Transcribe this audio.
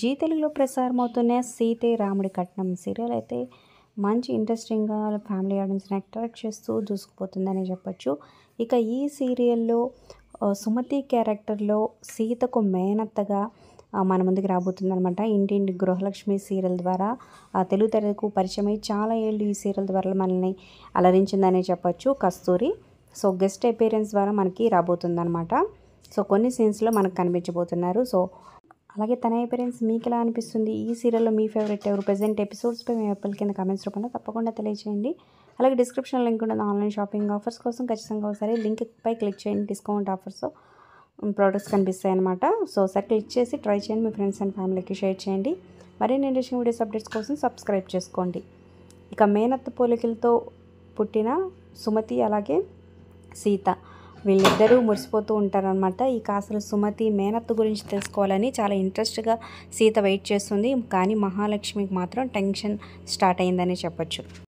G తెలుగులో ప్రసారం అవుతున్న సీతే రాముడి కట్నం సీరియల్ అయితే మంచి ఇంట్రెస్టింగ్గా ఫ్యామిలీ ఆడియన్స్ని అట్రాక్ట్ చేస్తూ దూసుకుపోతుందని చెప్పొచ్చు ఇక ఈ సీరియల్లో సుమతి క్యారెక్టర్లో సీతకు మేనత్తగా మన ముందుకు రాబోతుందనమాట ఇంటింటి గృహలక్ష్మి సీరియల్ ద్వారా తెలుగు తెరకు పరిచయమై చాలా ఏళ్ళు ఈ సీరియల్ ద్వారా మనల్ని అలరించిందనే చెప్పొచ్చు కస్తూరి సో గెస్ట్ అపీరెన్స్ ద్వారా మనకి రాబోతుందనమాట సో కొన్ని సీన్స్లో మనకు కనిపించబోతున్నారు సో అలాగే తన పేరెంట్స్ మీకు ఎలా అనిపిస్తుంది ఈ సీరియల్లో మీ ఫేవరెట్ ఎవరు ప్రజెంట్ ఎపిసోడ్స్పై మీ అప్పుల కింద కామెంట్స్ రూపంలో తప్పకుండా తెలియజేయండి అలాగే డిస్క్రిప్షన్ లింక్ ఉంటుంది ఆన్లైన్ షాపింగ్ ఆఫర్స్ కోసం ఖచ్చితంగా ఒకసారి లింక్పై క్లిక్ చేయండి డిస్కౌంట్ ఆఫర్స్ ప్రోడక్ట్స్ కనిపిస్తాయి అనమాట సో ఒకసారి క్లిక్ చేసి ట్రై చేయండి మీ ఫ్రెండ్స్ అండ్ ఫ్యామిలీకి షేర్ చేయండి మరిన్ని ఇంట్రెస్టింగ్ వీడియోస్ అప్డేట్స్ కోసం సబ్స్క్రైబ్ చేసుకోండి ఇక మేనత్త పోలికలతో పుట్టిన సుమతి అలాగే సీత వీళ్ళిద్దరూ మురిసిపోతూ ఉంటారనమాట ఇక అసలు సుమతి మేనత్తు గురించి తెలుసుకోవాలని చాలా ఇంట్రెస్ట్గా సీత వెయిట్ చేస్తుంది కానీ మహాలక్ష్మికి మాత్రం టెన్షన్ స్టార్ట్ అయిందని చెప్పచ్చు